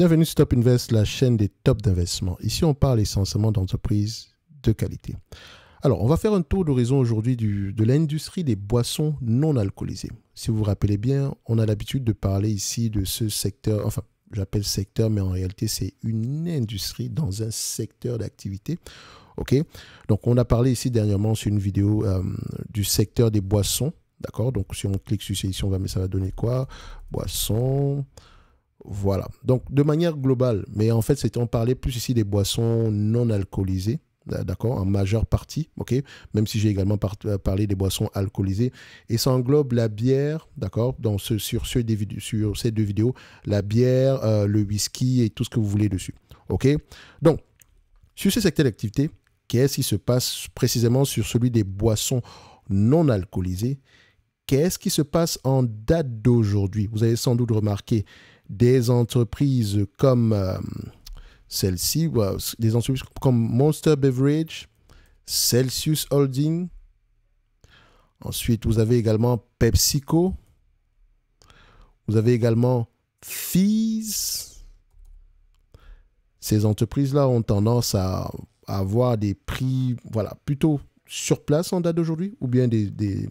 Bienvenue sur Top Invest, la chaîne des tops d'investissement. Ici, on parle essentiellement d'entreprises de qualité. Alors, on va faire un tour d'horizon aujourd'hui de l'industrie des boissons non alcoolisées. Si vous vous rappelez bien, on a l'habitude de parler ici de ce secteur, enfin, j'appelle secteur, mais en réalité, c'est une industrie dans un secteur d'activité. OK Donc, on a parlé ici dernièrement sur une vidéo euh, du secteur des boissons. D'accord Donc, si on clique sur ici, on va, mais ça va donner quoi Boissons. Voilà. Donc, de manière globale, mais en fait, on parlait plus ici des boissons non alcoolisées, d'accord, en majeure partie, ok, même si j'ai également euh, parlé des boissons alcoolisées. Et ça englobe la bière, d'accord, ce, sur, sur ces deux vidéos, la bière, euh, le whisky et tout ce que vous voulez dessus, ok. Donc, sur ces secteurs d'activité, qu'est-ce qui se passe précisément sur celui des boissons non alcoolisées Qu'est-ce qui se passe en date d'aujourd'hui Vous avez sans doute remarqué des entreprises comme euh, celle-ci, euh, des entreprises comme Monster Beverage, Celsius Holding. Ensuite, vous avez également PepsiCo. Vous avez également Fizz. Ces entreprises-là ont tendance à, avoir des prix voilà, plutôt sur place en date d'aujourd'hui ou bien des, des,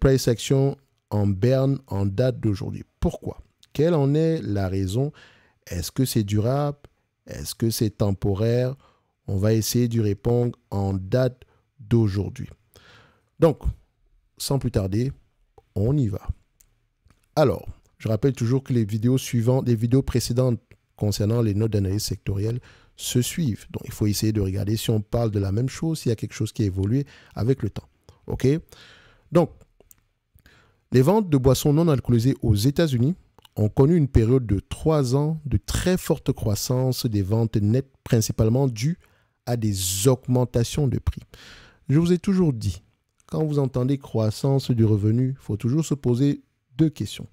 price actions en berne en date d'aujourd'hui. Pourquoi quelle en est la raison Est-ce que c'est durable Est-ce que c'est temporaire On va essayer d'y répondre en date d'aujourd'hui. Donc, sans plus tarder, on y va. Alors, je rappelle toujours que les vidéos suivantes, les vidéos précédentes concernant les notes d'analyse sectorielle se suivent. Donc, il faut essayer de regarder si on parle de la même chose, s'il y a quelque chose qui a évolué avec le temps. OK Donc, les ventes de boissons non alcoolisées aux États-Unis ont connu une période de trois ans de très forte croissance des ventes nettes, principalement due à des augmentations de prix. Je vous ai toujours dit, quand vous entendez croissance du revenu, il faut toujours se poser deux questions.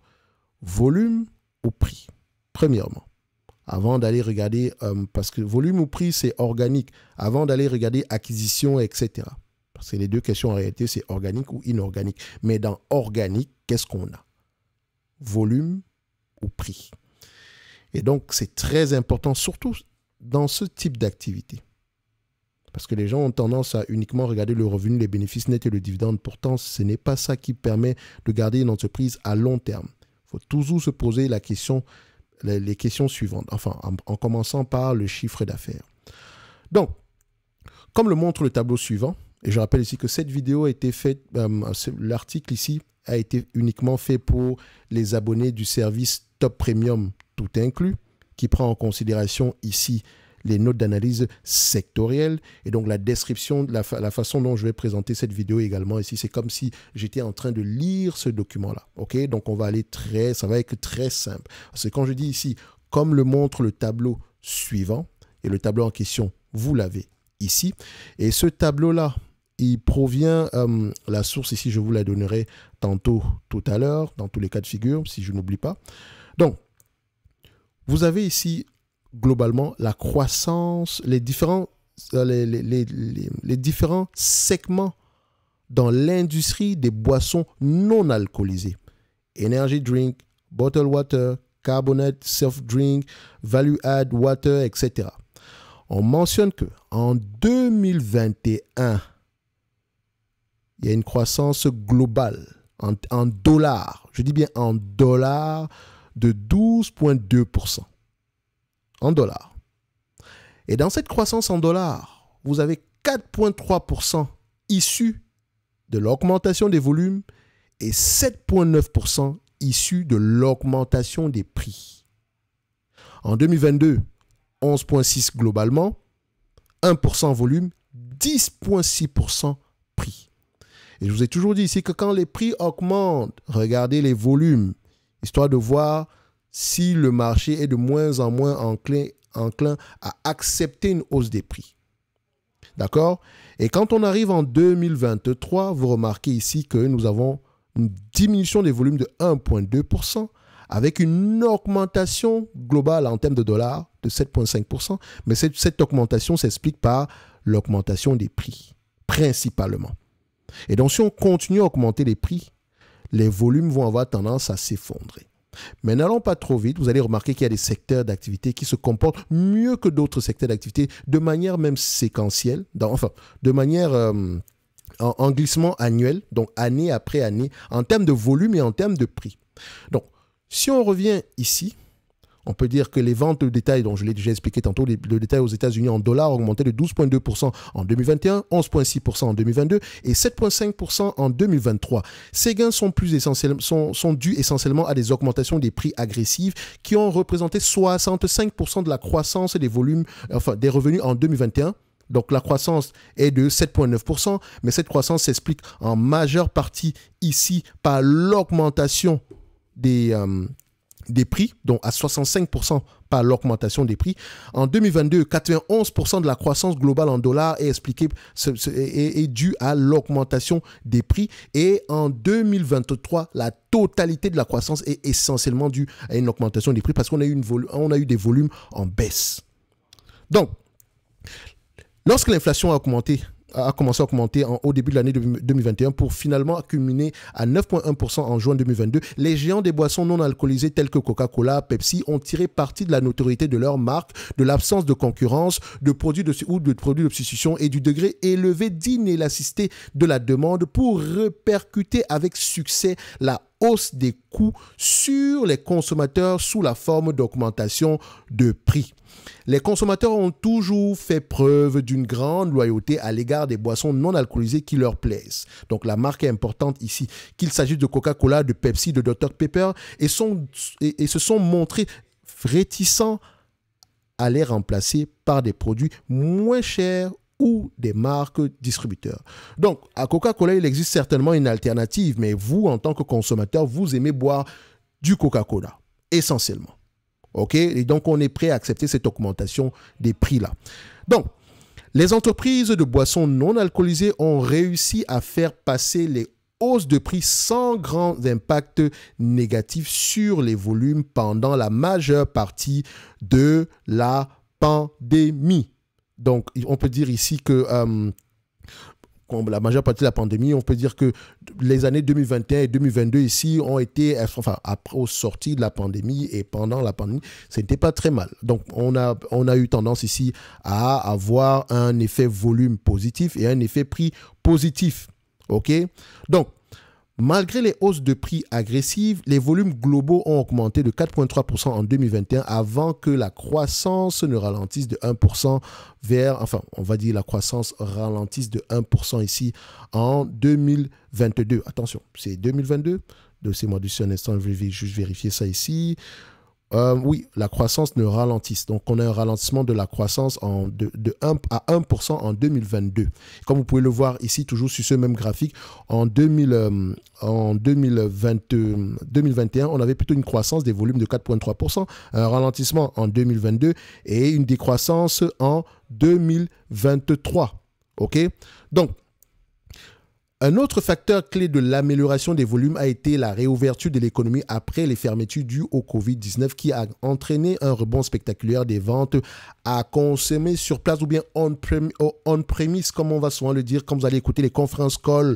Volume ou prix Premièrement, avant d'aller regarder, euh, parce que volume ou prix, c'est organique, avant d'aller regarder acquisition, etc. Parce que les deux questions en réalité, c'est organique ou inorganique. Mais dans organique, qu'est-ce qu'on a Volume prix. Et donc, c'est très important, surtout dans ce type d'activité. Parce que les gens ont tendance à uniquement regarder le revenu, les bénéfices nets et le dividende. Pourtant, ce n'est pas ça qui permet de garder une entreprise à long terme. faut toujours se poser la question, les questions suivantes, enfin, en, commençant par le chiffre d'affaires. Donc, comme le montre le tableau suivant, et je rappelle ici que cette vidéo a été faite, euh, l'article ici a été uniquement fait pour les abonnés du service Top Premium tout inclus, qui prend en considération ici les notes d'analyse sectorielles et donc la description, la, la, façon dont je vais présenter cette vidéo également ici, c'est comme si j'étais en train de lire ce document-là. Ok, donc on va aller très, ça va être très simple. C'est quand je dis ici, comme le montre le tableau suivant et le tableau en question, vous l'avez ici. Et ce tableau-là, il provient, euh, la source ici, je vous la donnerai tantôt, tout à l'heure, dans tous les cas de figure, si je n'oublie pas. Donc, vous avez ici globalement la croissance, les différents, euh, les, différents segments dans l'industrie des boissons non alcoolisées. Energy drink, bottled water, carbonate, self drink, value add water, etc. On mentionne que en 2021, il y a une croissance globale en dollars. Je dis bien en dollars de 12,2% en dollars. Et dans cette croissance en dollars, vous avez 4,3% issus de l'augmentation des volumes et 7,9% issus de l'augmentation des prix. En 2022, 11,6 globalement, 1% volume, 10,6% prix. Et je vous ai toujours dit ici que quand les prix augmentent, regardez les volumes histoire de voir si le marché est de moins en moins enclin, enclin à accepter une hausse des prix. D'accord Et quand on arrive en 2023, vous remarquez ici que nous avons une diminution des volumes de 1,2% avec une augmentation globale en termes de dollars de 7,5%. Mais cette, cette augmentation s'explique par l'augmentation des prix, principalement. Et donc si on continue à augmenter les prix, les volumes vont avoir tendance à s'effondrer. Mais n'allons pas trop vite, vous allez remarquer qu'il y a des secteurs d'activité qui se comportent mieux que d'autres secteurs d'activité de manière même séquentielle, enfin, de manière... Euh, en, glissement annuel, donc année après année, en termes de volume et en termes de prix. Donc, si on revient ici, on peut dire que les ventes de détail, dont je l'ai déjà expliqué tantôt, de le détail aux États-Unis en dollars ont augmenté de 12,2% en 2021, 11,6% en 2022 et 7,5% en 2023. Ces gains sont, plus sont, dus essentiellement à des augmentations des prix agressifs qui ont représenté 65% de la croissance des volumes, enfin des revenus en 2021. Donc la croissance est de 7,9%, mais cette croissance s'explique en majeure partie ici par l'augmentation des, euh, des prix, donc à 65% par l'augmentation des prix. En 2022, 91% de la croissance globale en dollars est est, due à l'augmentation des prix. Et en 2023, la totalité de la croissance est essentiellement due à une augmentation des prix parce qu'on a eu des volumes en baisse. Donc, lorsque l'inflation a augmenté a commencé à augmenter en, au début de l'année 2021 pour finalement accumuler à 9,1% en juin 2022. Les géants des boissons non alcoolisées tels que Coca-Cola, Pepsi ont tiré parti de la notoriété de leur marque, de l'absence de concurrence, de produits de, ou de produits substitution et du degré élevé d'inélasticité de la demande pour répercuter avec succès la hausse des coûts sur les consommateurs sous la forme d'augmentation de prix. Les consommateurs ont toujours fait preuve d'une grande loyauté à l'égard des boissons non alcoolisées qui leur plaisent. Donc la marque est importante ici, qu'il s'agisse de Coca-Cola, de Pepsi, de Dr Pepper, et, sont, et, se sont montrés réticents à les remplacer par des produits moins chers ou des marques distributeurs. Donc, à Coca-Cola, il existe certainement une alternative, mais vous, en tant que consommateur, vous aimez boire du Coca-Cola, essentiellement. OK Et donc, on est prêt à accepter cette augmentation des prix-là. Donc, les entreprises de boissons non alcoolisées ont réussi à faire passer les hausses de prix sans grand impact négatif sur les volumes pendant la majeure partie de la pandémie. Donc, on peut dire ici que euh, la majeure partie de la pandémie, on peut dire que les années 2021 et 2022 ici ont été, enfin, après, au sortie de la pandémie et pendant la pandémie, ce n'était pas très mal. Donc, on a, on a eu tendance ici à avoir un effet volume positif et un effet prix positif. OK Donc, Malgré les hausses de prix agressives, les volumes globaux ont augmenté de 4,3% en 2021 avant que la croissance ne ralentisse de 1% vers, enfin, on va dire la croissance ralentisse de 1% ici en 2022. Attention, c'est 2022. Dossier moi du un instant, je vais juste vérifier ça ici. Euh, oui, la croissance ne ralentisse. Donc, on a un ralentissement de la croissance en de, à 1% en 2022. Comme vous pouvez le voir ici, toujours sur ce même graphique, en, 2021, euh, euh, on avait plutôt une croissance des volumes de 4,3%, un ralentissement en 2022 et une décroissance en 2023. OK Donc, un autre facteur clé de l'amélioration des volumes a été la réouverture de l'économie après les fermetures dues au Covid-19 qui a entraîné un rebond spectaculaire des ventes à consommer sur place ou bien euh, on-premise, comme on va souvent le dire, quand vous allez écouter les conférences call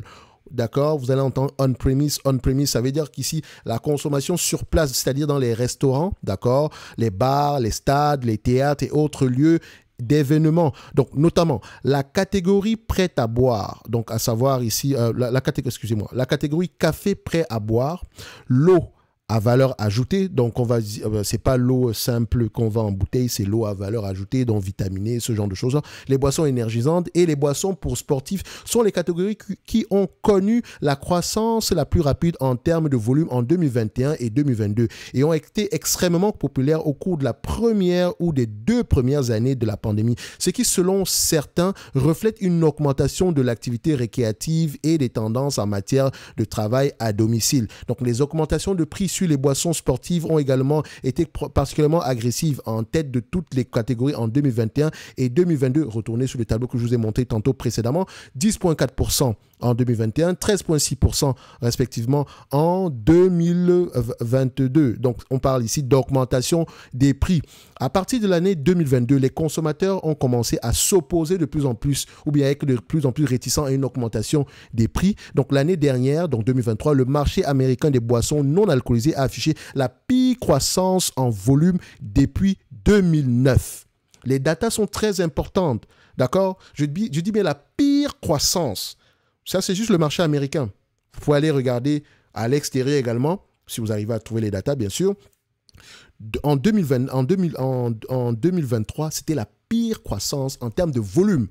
D'accord Vous allez entendre on-premise. On-premise, ça veut dire qu'ici, la consommation sur place, c'est-à-dire dans les restaurants, d'accord Les bars, les stades, les théâtres et autres lieux d'événements. Donc, notamment, la catégorie prête à boire, donc à savoir ici, euh, la, catégorie, excusez-moi, la catégorie café prêt à boire, l'eau à valeur ajoutée. Donc, on va, euh, c'est pas l'eau simple qu'on va en bouteille, c'est l'eau à valeur ajoutée, donc vitaminée, e, ce genre de choses. Les boissons énergisantes et les boissons pour sportifs sont les catégories qui ont connu la croissance la plus rapide en termes de volume en 2021 et 2022 et ont été extrêmement populaires au cours de la première ou des deux premières années de la pandémie, ce qui, selon certains, reflète une augmentation de l'activité récréative et des tendances en matière de travail à domicile. Donc, les augmentations de prix les boissons sportives ont également été particulièrement agressives en tête de toutes les catégories en 2021 et 2022. Retournez sur le tableau que je vous ai montré tantôt précédemment. 10,4% en 2021, 13,6% respectivement en 2022. Donc on parle ici d'augmentation des prix. À partir de l'année 2022, les consommateurs ont commencé à s'opposer de plus en plus ou bien être de plus en plus réticents à une augmentation des prix. Donc l'année dernière, donc 2023, le marché américain des boissons non alcoolisées a affiché la pire croissance en volume depuis 2009. Les datas sont très importantes, d'accord je dis, je dis bien la pire croissance. Ça, c'est juste le marché américain. Vous pouvez aller regarder à l'extérieur également, si vous arrivez à trouver les datas, bien sûr. En, 2020, en, 2000, en, 2023, c'était la pire croissance en termes de volume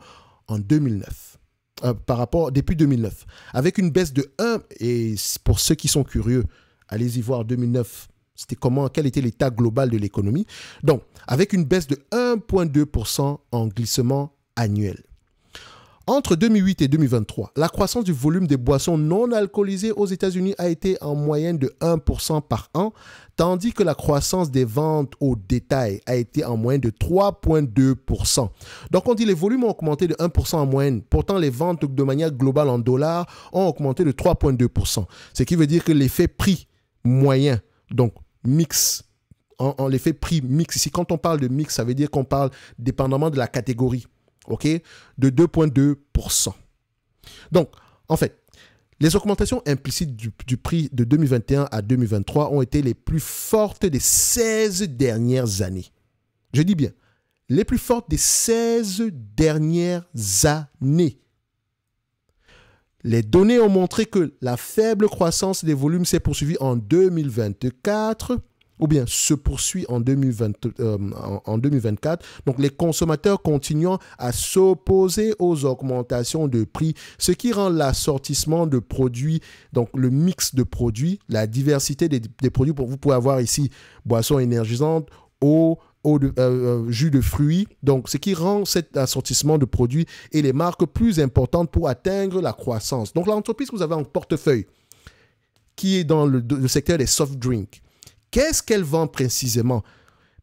en 2009. Euh, par rapport depuis 2009, avec une baisse de 1, et pour ceux qui sont curieux, Allez-y voir 2009. C'était comment, quel était l'état global de l'économie. Donc, avec une baisse de 1,2% en glissement annuel. Entre 2008 et 2023, la croissance du volume des boissons non alcoolisées aux États-Unis a été en moyenne de 1% par an, tandis que la croissance des ventes au détail a été en moyenne de 3,2%. Donc on dit les volumes ont augmenté de 1% en moyenne, pourtant les ventes de manière globale en dollars ont augmenté de 3,2%, ce qui veut dire que l'effet prix moyen. Donc, mix. En, effet, prix mix. Ici, quand on parle de mix, ça veut dire qu'on parle dépendamment de la catégorie. OK De 2,2%. Donc, en fait, les augmentations implicites du, prix de 2021 à 2023 ont été les plus fortes des 16 dernières années. Je dis bien, les plus fortes des 16 dernières années. Les données ont montré que la faible croissance des volumes s'est poursuivie en 2024 ou bien se poursuit en, 2024. Euh, donc les consommateurs continuant à s'opposer aux augmentations de prix, ce qui rend l'assortissement de produits, donc le mix de produits, la diversité des, produits, pour vous pouvez avoir ici boissons énergisantes, eau, au euh, euh, jus de fruits. Donc, ce qui rend cet assortissement de produits et les marques plus importantes pour atteindre la croissance. Donc, l'entreprise que vous avez en portefeuille, qui est dans le, secteur des soft drinks, qu'est-ce qu'elle vend précisément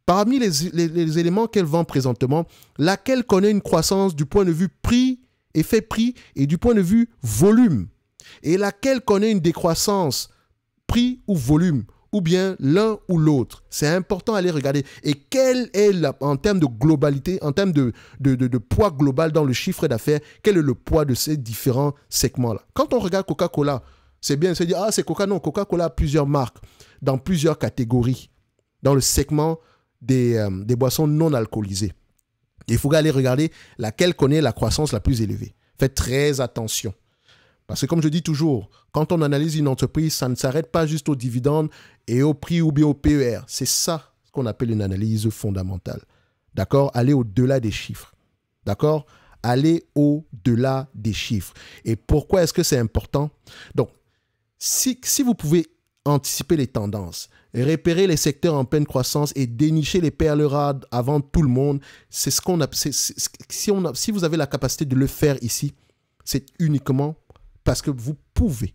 Parmi les éléments qu'elle vend présentement, laquelle connaît une croissance du point de vue prix, effet prix et du point de vue volume, et laquelle connaît une décroissance prix ou volume ou bien l'un ou l'autre. C'est important d'aller regarder. Et quelle est, la, en termes de globalité, en termes de, de, poids global dans le chiffre d'affaires, quel est le poids de ces différents segments-là Quand on regarde Coca-Cola, c'est bien, se dire, ah, c'est Coca. Non, Coca-Cola a plusieurs marques dans plusieurs catégories, dans le segment des, euh, des boissons non alcoolisées. il faut aller regarder laquelle connaît la croissance la plus élevée. Faites très attention. Parce que comme je dis toujours, quand on analyse une entreprise, ça ne s'arrête pas juste aux dividendes et au prix ou bien au PER. C'est ça qu'on appelle une analyse fondamentale. D'accord Aller au-delà des chiffres. D'accord Aller au-delà des chiffres. Et pourquoi est-ce que c'est important Donc, si, vous pouvez anticiper les tendances, repérer les secteurs en pleine croissance et dénicher les perles rares avant tout le monde, c'est ce qu'on a, si, a, si vous avez la capacité de le faire ici, c'est uniquement parce que vous pouvez,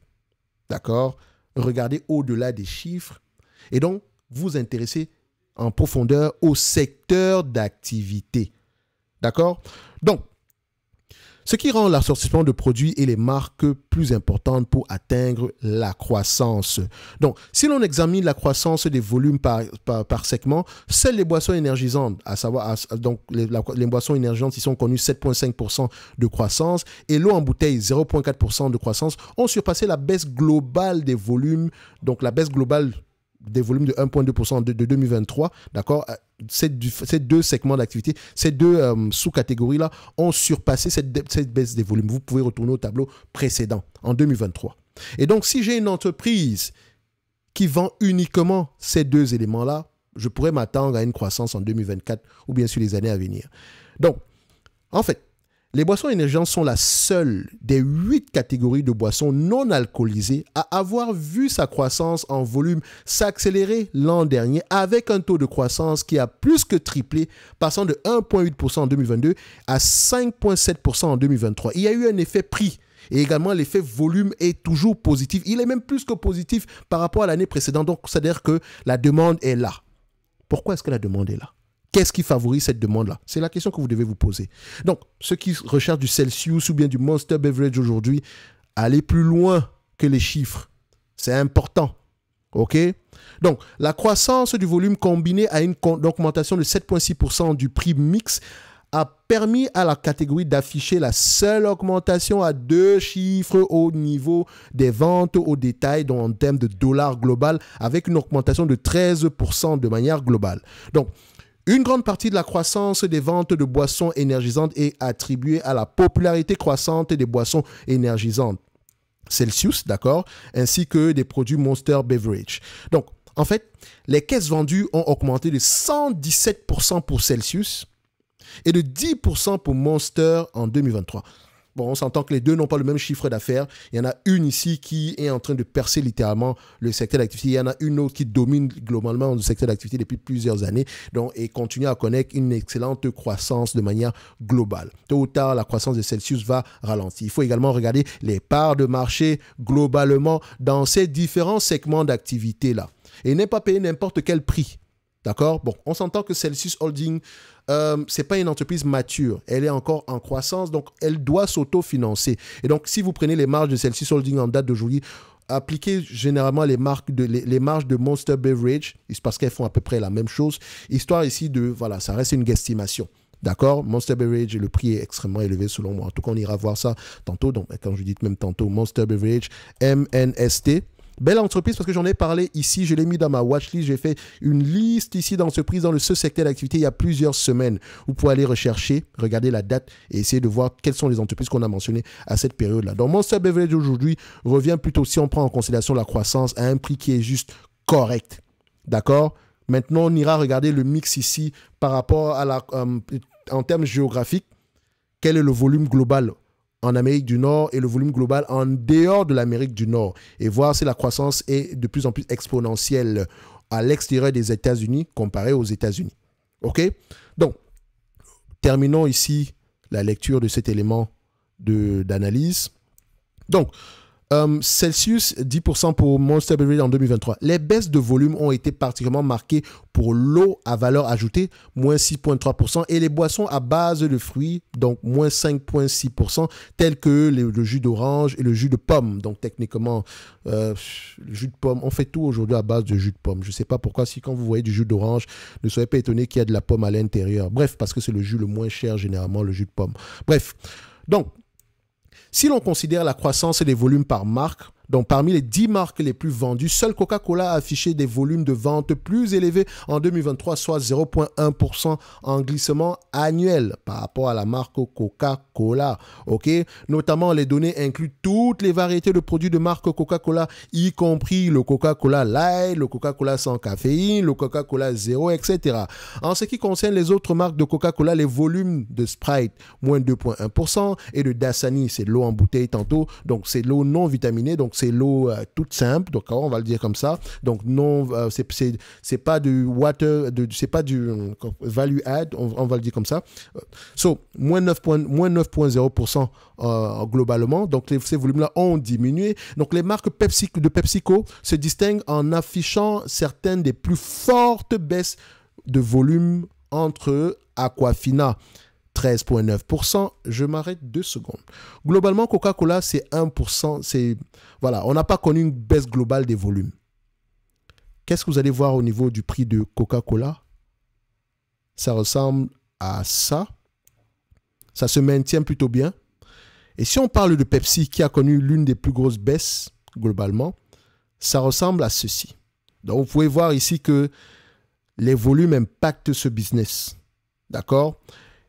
d'accord, regarder au-delà des chiffres et donc vous intéresser en profondeur au secteur d'activité. D'accord Donc, ce qui rend l'assortissement de produits et les marques plus importantes pour atteindre la croissance. Donc, si l'on examine la croissance des volumes par, par, segment, seules les boissons énergisantes, à savoir, donc les, les, boissons énergisantes, ils sont connus 7,5% de croissance et l'eau en bouteille, 0,4% de croissance, ont surpassé la baisse globale des volumes, donc la baisse globale des volumes de 1,2% de, 2023, d'accord euh, ces, deux segments d'activité, ces deux euh, sous-catégories-là ont surpassé cette, cette baisse des volumes. Vous pouvez retourner au tableau précédent, en 2023. Et donc, si j'ai une entreprise qui vend uniquement ces deux éléments-là, je pourrais m'attendre à une croissance en 2024 ou bien sûr les années à venir. Donc, en fait, les boissons énergisantes sont la seule des huit catégories de boissons non alcoolisées à avoir vu sa croissance en volume s'accélérer l'an dernier avec un taux de croissance qui a plus que triplé, passant de 1,8% en 2022 à 5,7% en 2023. Il y a eu un effet prix. Et également, l'effet volume est toujours positif. Il est même plus que positif par rapport à l'année précédente. Donc, c'est-à-dire que la demande est là. Pourquoi est-ce que la demande est là Qu'est-ce qui favorise cette demande-là C'est la question que vous devez vous poser. Donc, ceux qui recherchent du Celsius ou bien du Monster Beverage aujourd'hui, allez plus loin que les chiffres. C'est important. OK Donc, la croissance du volume combinée à une augmentation de 7,6% du prix mix a permis à la catégorie d'afficher la seule augmentation à deux chiffres au niveau des ventes au détail donc en termes de dollars global avec une augmentation de 13% de manière globale. Donc, une grande partie de la croissance des ventes de boissons énergisantes est attribuée à la popularité croissante des boissons énergisantes. Celsius, d'accord, ainsi que des produits Monster Beverage. Donc, en fait, les caisses vendues ont augmenté de 117% pour Celsius et de 10% pour Monster en 2023. Bon, on s'entend que les deux n'ont pas le même chiffre d'affaires. Il y en a une ici qui est en train de percer littéralement le secteur d'activité. Il y en a une autre qui domine globalement le secteur d'activité depuis plusieurs années donc, et continue à connaître une excellente croissance de manière globale. Tôt ou tard, la croissance de Celsius va ralentir. Il faut également regarder les parts de marché globalement dans ces différents segments d'activité-là. Et n'est pas payer n'importe quel prix. D'accord Bon, on s'entend que Celsius Holding, euh, ce n'est pas une entreprise mature. Elle est encore en croissance, donc elle doit s'autofinancer. Et donc, si vous prenez les marges de Celsius Holding en date de d'aujourd'hui, appliquez généralement les, marges de Monster Beverage, parce qu'elles font à peu près la même chose, histoire ici de, voilà, ça reste une guestimation. D'accord Monster Beverage, le prix est extrêmement élevé selon moi. En tout cas, on ira voir ça tantôt. Donc, quand je dis même tantôt, Monster Beverage, MNST, Belle entreprise parce que j'en ai parlé ici, je l'ai mis dans ma watchlist, j'ai fait une liste ici d'entreprises dans le, ce secteur d'activité il y a plusieurs semaines. Vous pouvez aller rechercher, regarder la date et essayer de voir quelles sont les entreprises qu'on a mentionnées à cette période-là. Donc Monster Beverage aujourd'hui revient plutôt si on prend en considération la croissance à un prix qui est juste correct. D'accord Maintenant, on ira regarder le mix ici par rapport à la... Euh, en termes géographiques, quel est le volume global en Amérique du Nord et le volume global en dehors de l'Amérique du Nord et voir si la croissance est de plus en plus exponentielle à l'extérieur des États-Unis comparé aux États-Unis. OK Donc, terminons ici la lecture de cet élément d'analyse. Donc, euh, Celsius, 10% pour Monster Beverage en 2023. Les baisses de volume ont été particulièrement marquées pour l'eau à valeur ajoutée, moins 6,3%, et les boissons à base de fruits, donc moins 5,6%, telles que le, jus d'orange et le jus de pomme. Donc techniquement, euh, le jus de pomme, on fait tout aujourd'hui à base de jus de pomme. Je ne sais pas pourquoi, si quand vous voyez du jus d'orange, ne soyez pas étonné qu'il y a de la pomme à l'intérieur. Bref, parce que c'est le jus le moins cher généralement, le jus de pomme. Bref, donc si l'on considère la croissance des volumes par marque, donc parmi les 10 marques les plus vendues, seul Coca-Cola a affiché des volumes de vente plus élevés en 2023, soit 0,1% en glissement annuel par rapport à la marque Coca-Cola. OK Notamment les données incluent toutes les variétés de produits de marque Coca-Cola, y compris le Coca-Cola Light, le Coca-Cola sans caféine, le Coca-Cola Zero, etc. En ce qui concerne les autres marques de Coca-Cola, les volumes de Sprite moins 2,1% et de Dasani, c'est de l'eau en bouteille tantôt, donc c'est de l'eau non vitaminée, donc c'est l'eau euh, toute simple, donc on va le dire comme ça. Donc non, euh, c'est pas du water, c'est pas du euh, value add, on, va le dire comme ça. So moins 9.0% globalement. Donc ces volumes-là ont diminué. Donc les marques Pepsi, de PepsiCo se distinguent en affichant certaines des plus fortes baisses de volume entre Aquafina 13,9%. Je m'arrête deux secondes. Globalement, Coca-Cola, c'est 1%. C'est, voilà, on n'a pas connu une baisse globale des volumes. Qu'est-ce que vous allez voir au niveau du prix de Coca-Cola Ça ressemble à ça. Ça se maintient plutôt bien. Et si on parle de Pepsi, qui a connu l'une des plus grosses baisses globalement, ça ressemble à ceci. Donc vous pouvez voir ici que les volumes impactent ce business. D'accord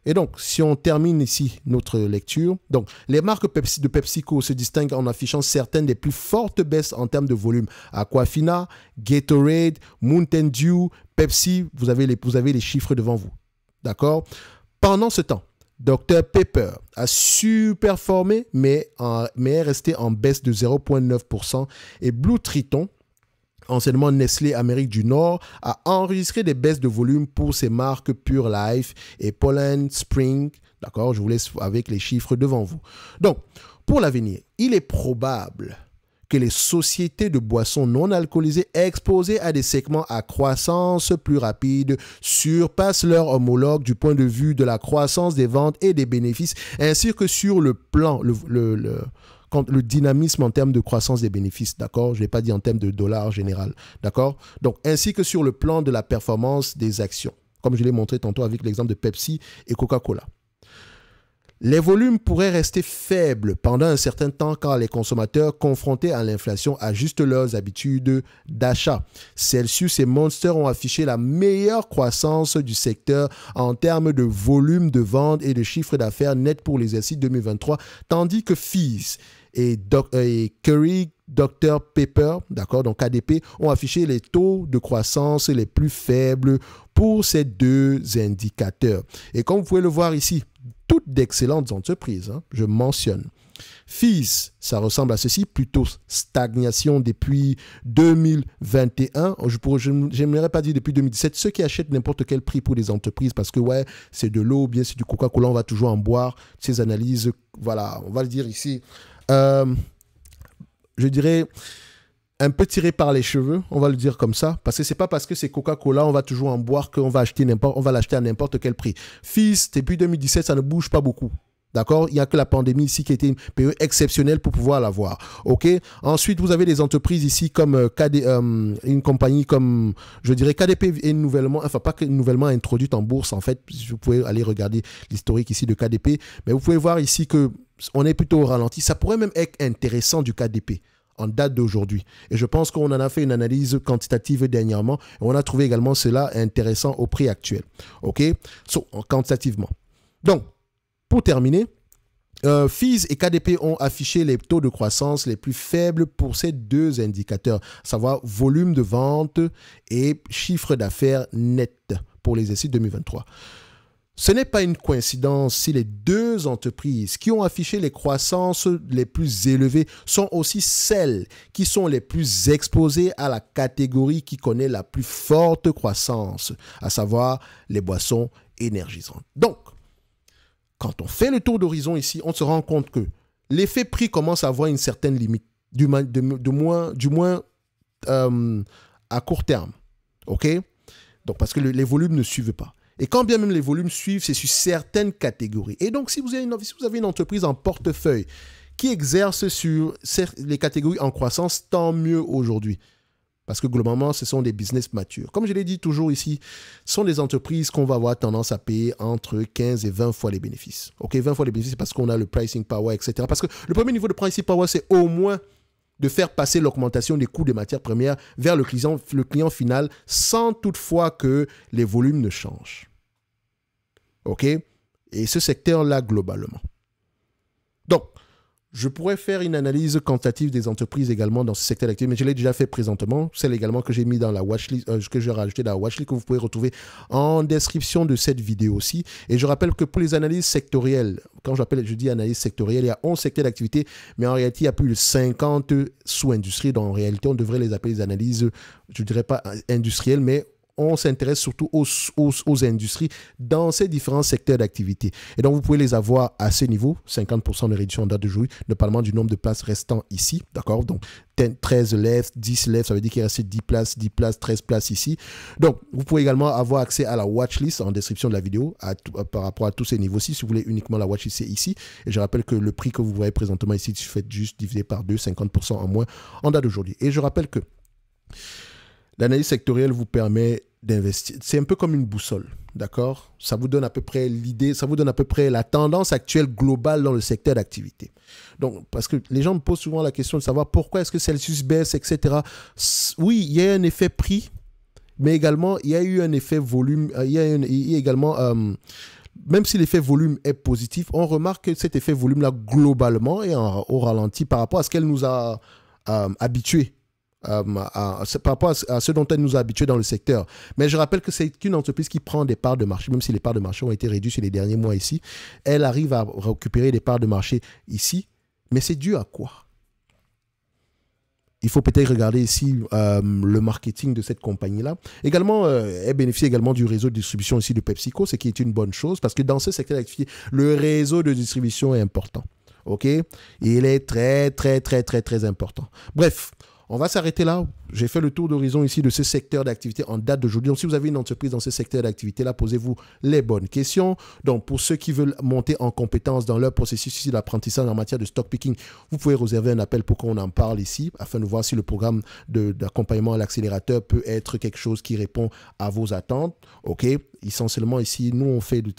et donc, si on termine ici notre lecture, donc les marques Pepsi de PepsiCo se distinguent en affichant certaines des plus fortes baisses en termes de volume. Aquafina, Gatorade, Mountain Dew, Pepsi, vous avez les, avez les chiffres devant vous. D'accord Pendant ce temps, Dr Pepper a superformé, mais, mais est resté en baisse de 0,9%. Et Blue Triton, anciennement Nestlé Amérique du Nord, a enregistré des baisses de volume pour ses marques Pure Life et pollen Spring. D'accord Je vous laisse avec les chiffres devant vous. Donc, pour l'avenir, il est probable que les sociétés de boissons non alcoolisées exposées à des segments à croissance plus rapide surpassent leur homologue du point de vue de la croissance des ventes et des bénéfices, ainsi que sur le plan, le dynamisme en termes de croissance des bénéfices, d'accord Je l'ai pas dit en termes de dollars général, d'accord Donc, ainsi que sur le plan de la performance des actions, comme je l'ai montré tantôt avec l'exemple de Pepsi et Coca-Cola. Les volumes pourraient rester faibles pendant un certain temps car les consommateurs confrontés à l'inflation ajustent leurs habitudes d'achat. Celsius et Monster ont affiché la meilleure croissance du secteur en termes de volume de vente et de chiffre d'affaires net pour l'exercice 2023, tandis que Fizz et, Curry Dr Pepper, d'accord, donc KDP, ont affiché les taux de croissance les plus faibles pour ces deux indicateurs. Et comme vous pouvez le voir ici, toutes d'excellentes entreprises, hein, je mentionne. FIS, ça ressemble à ceci, plutôt stagnation depuis 2021. Je n'aimerais pas dire depuis 2017. Ceux qui achètent n'importe quel prix pour les entreprises, parce que ouais, c'est de l'eau, bien c'est du Coca-Cola, on va toujours en boire. Ces analyses, voilà, on va le dire ici. Euh, je dirais, un peu tiré par les cheveux, on va le dire comme ça, parce que c'est pas parce que c'est Coca-Cola, on va toujours en boire qu'on va acheter n'importe, on va l'acheter à n'importe quel prix. Fils, depuis 2017, ça ne bouge pas beaucoup. D'accord Il n'y a que la pandémie ici qui était une PE exceptionnelle pour pouvoir l'avoir. OK Ensuite, vous avez des entreprises ici comme euh, euh, une compagnie comme, je dirais, KDP est nouvellement, enfin pas nouvellement introduite en bourse en fait. Vous pouvez aller regarder l'historique ici de KDP. Mais vous pouvez voir ici que on est plutôt au ralenti. Ça pourrait même être intéressant du KDP en date d'aujourd'hui. Et je pense qu'on en a fait une analyse quantitative dernièrement on a trouvé également cela intéressant au prix actuel. OK so, Quantitativement. Donc, pour terminer, euh, FIS et KDP ont affiché les taux de croissance les plus faibles pour ces deux indicateurs, à savoir volume de vente et chiffre d'affaires net pour les essais 2023. Ce n'est pas une coïncidence si les deux entreprises qui ont affiché les croissances les plus élevées sont aussi celles qui sont les plus exposées à la catégorie qui connaît la plus forte croissance, à savoir les boissons énergisantes. Donc, quand on fait le tour d'horizon ici, on se rend compte que l'effet prix commence à avoir une certaine limite, du, moins, euh, à court terme. OK Donc, parce que les volumes ne suivent pas. Et quand bien même les volumes suivent, c'est sur certaines catégories. Et donc, si vous avez une, entreprise en portefeuille qui exerce sur les catégories en croissance, tant mieux aujourd'hui. Parce que globalement, ce sont des business matures. Comme je l'ai dit toujours ici, ce sont des entreprises qu'on va avoir tendance à payer entre 15 et 20 fois les bénéfices. OK, 20 fois les bénéfices parce qu'on a le pricing power, etc. Parce que le premier niveau de pricing power, c'est au moins de faire passer l'augmentation des coûts des matières premières vers le client, le client final sans toutefois que les volumes ne changent. OK Et ce secteur-là, globalement. Je pourrais faire une analyse quantitative des entreprises également dans ce secteur d'activité, mais je l'ai déjà fait présentement. Celle également que j'ai mis dans la watchlist, euh, que j'ai rajouté dans la watchlist, que vous pouvez retrouver en description de cette vidéo aussi. Et je rappelle que pour les analyses sectorielles, quand j'appelle, je dis analyse sectorielle, il y a 11 secteurs d'activité, mais en réalité, il y a plus de 50 sous-industries. Donc, en réalité, on devrait les appeler des analyses, je ne dirais pas industrielles, mais on s'intéresse surtout aux, aux, industries dans ces différents secteurs d'activité. Et donc, vous pouvez les avoir à ces niveaux, 50% de réduction en date de jour, notamment du nombre de places restant ici, d'accord Donc, 13 left, 10 left, ça veut dire qu'il reste 10 places, 10 places, 13 places ici. Donc, vous pouvez également avoir accès à la watchlist en description de la vidéo euh, par rapport à tous ces niveaux-ci. Si vous voulez uniquement la watchlist, c'est ici. Et je rappelle que le prix que vous voyez présentement ici, si vous faites juste diviser par 2, 50% en moins en date d'aujourd'hui. Et je rappelle que L'analyse sectorielle vous permet d'investir. C'est un peu comme une boussole, d'accord Ça vous donne à peu près l'idée, ça vous donne à peu près la tendance actuelle globale dans le secteur d'activité. Donc, parce que les gens me posent souvent la question de savoir pourquoi est-ce que Celsius baisse, etc. Oui, il y a un effet prix, mais également, il y a eu un effet volume, euh, il y a, également... Euh, même si l'effet volume est positif, on remarque que cet effet volume-là, globalement, est au ralenti par rapport à ce qu'elle nous a euh, habitué. habitués euh, par rapport à, ce dont elle nous a habitués dans le secteur. Mais je rappelle que c'est une entreprise qui prend des parts de marché, même si les parts de marché ont été réduites ces les derniers mois ici. Elle arrive à récupérer des parts de marché ici. Mais c'est dû à quoi il faut peut-être regarder ici euh, le marketing de cette compagnie-là. Également, euh, elle bénéficie également du réseau de distribution ici de PepsiCo, ce qui est une bonne chose parce que dans ce secteur d'activité, le réseau de distribution est important. OK Il est très, très, très, très, très important. Bref, on va s'arrêter là. J'ai fait le tour d'horizon ici de ce secteur d'activité en date d'aujourd'hui. Donc, si vous avez une entreprise dans ce secteur d'activité-là, posez-vous les bonnes questions. Donc, pour ceux qui veulent monter en compétence dans leur processus d'apprentissage en matière de stock picking, vous pouvez réserver un appel pour qu'on en parle ici afin de voir si le programme d'accompagnement à l'accélérateur peut être quelque chose qui répond à vos attentes. OK Essentiellement, ici, nous, on fait du...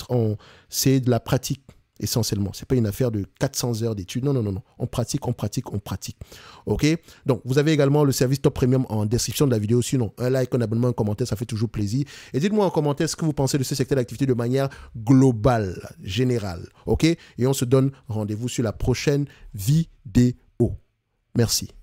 C'est de la pratique essentiellement. Ce n'est pas une affaire de 400 heures d'études. Non, non, non, non. On pratique, on pratique, on pratique. OK Donc, vous avez également le service Top Premium en description de la vidéo. Sinon, un like, un abonnement, un commentaire, ça fait toujours plaisir. Et dites-moi en commentaire ce que vous pensez de ce secteur d'activité de manière globale, générale. OK Et on se donne rendez-vous sur la prochaine vidéo. Merci.